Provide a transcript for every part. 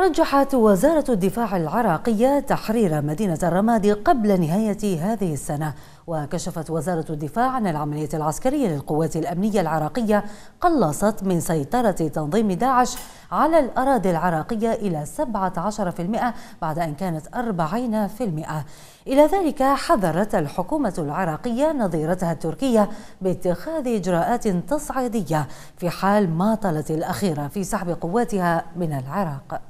رجحت وزارة الدفاع العراقية تحرير مدينة الرماد قبل نهاية هذه السنة وكشفت وزارة الدفاع عن العملية العسكرية للقوات الأمنية العراقية قلصت من سيطرة تنظيم داعش على الأراضي العراقية إلى 17% بعد أن كانت 40% إلى ذلك حذرت الحكومة العراقية نظيرتها التركية باتخاذ إجراءات تصعيدية في حال ما طلت الأخيرة في سحب قواتها من العراق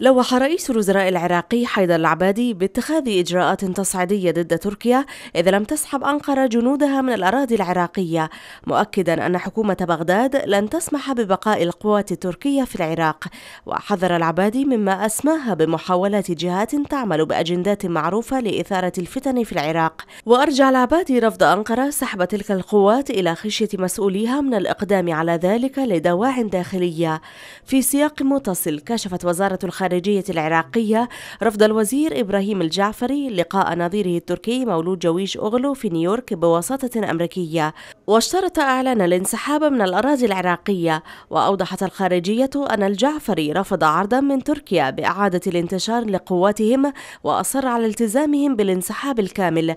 لوح رئيس الوزراء العراقي حيدر العبادي باتخاذ إجراءات تصعيدية ضد تركيا إذا لم تسحب أنقرة جنودها من الأراضي العراقية مؤكدا أن حكومة بغداد لن تسمح ببقاء القوات التركية في العراق وحذر العبادي مما أسماها بمحاولات جهات تعمل بأجندات معروفة لإثارة الفتن في العراق وأرجع العبادي رفض أنقرة سحب تلك القوات إلى خشية مسؤوليها من الإقدام على ذلك لدواع داخلية في سياق متصل كشفت وزارة الخارجية العراقية رفض الوزير إبراهيم الجعفري لقاء نظيره التركي مولود جويش أغلو في نيويورك بواسطة أمريكية واشترط أعلان الانسحاب من الأراضي العراقية وأوضحت الخارجية أن الجعفري رفض عرضا من تركيا بإعادة الانتشار لقواتهم وأصر على التزامهم بالانسحاب الكامل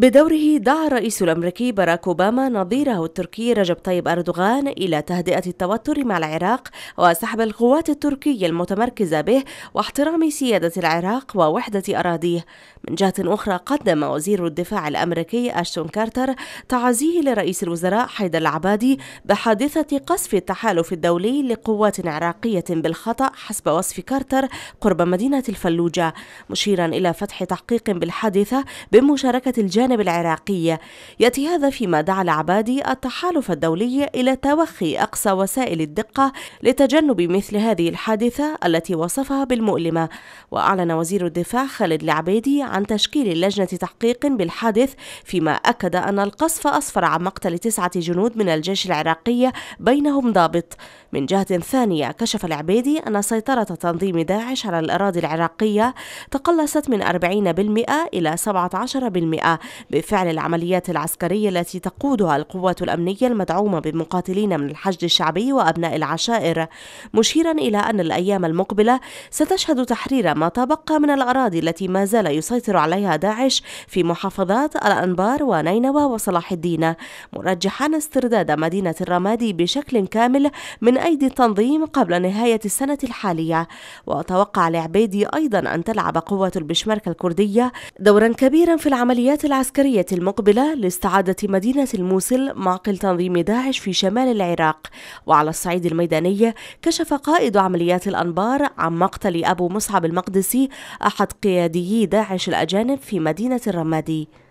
بدوره دعا الرئيس الأمريكي باراك أوباما نظيره التركي رجب طيب أردوغان إلى تهدئة التوتر مع العراق وسحب القوات التركية المتمركزة به واحترام سيادة العراق ووحدة أراضيه من جهة أخرى قدم وزير الدفاع الأمريكي أشتون كارتر تعزيه لرئيس الوزراء حيدر العبادي بحادثة قصف التحالف الدولي لقوات عراقية بالخطأ حسب وصف كارتر قرب مدينة الفلوجة مشيرا إلى فتح تحقيق بالحادثة بمشاركة الجانب الجانب العراقي يأتي هذا فيما دعا العبادي التحالف الدولي إلى توخي أقصى وسائل الدقة لتجنب مثل هذه الحادثة التي وصفها بالمؤلمة وأعلن وزير الدفاع خالد العبيدي عن تشكيل لجنة تحقيق بالحادث فيما أكد أن القصف أسفر عن مقتل تسعة جنود من الجيش العراقي بينهم ضابط من جهة ثانية كشف العبيدي أن سيطرة تنظيم داعش على الأراضي العراقية تقلصت من 40% إلى 17% بفعل العمليات العسكرية التي تقودها القوات الأمنية المدعومة بمقاتلين من الحشد الشعبي وأبناء العشائر مشيرا إلى أن الأيام المقبلة ستشهد تحرير ما تبقى من الأراضي التي ما زال يسيطر عليها داعش في محافظات الأنبار ونينوى وصلاح الدين مرجحا استرداد مدينة الرمادي بشكل كامل من أيدي التنظيم قبل نهاية السنة الحالية وتوقع العبيدي أيضا أن تلعب قوات البشمركة الكردية دورا كبيرا في العمليات العسكرية العسكرية المقبلة لاستعادة مدينة الموصل معقل تنظيم داعش في شمال العراق وعلى الصعيد الميداني كشف قائد عمليات الأنبار عن مقتل أبو مصعب المقدسي أحد قياديي داعش الأجانب في مدينة الرمادي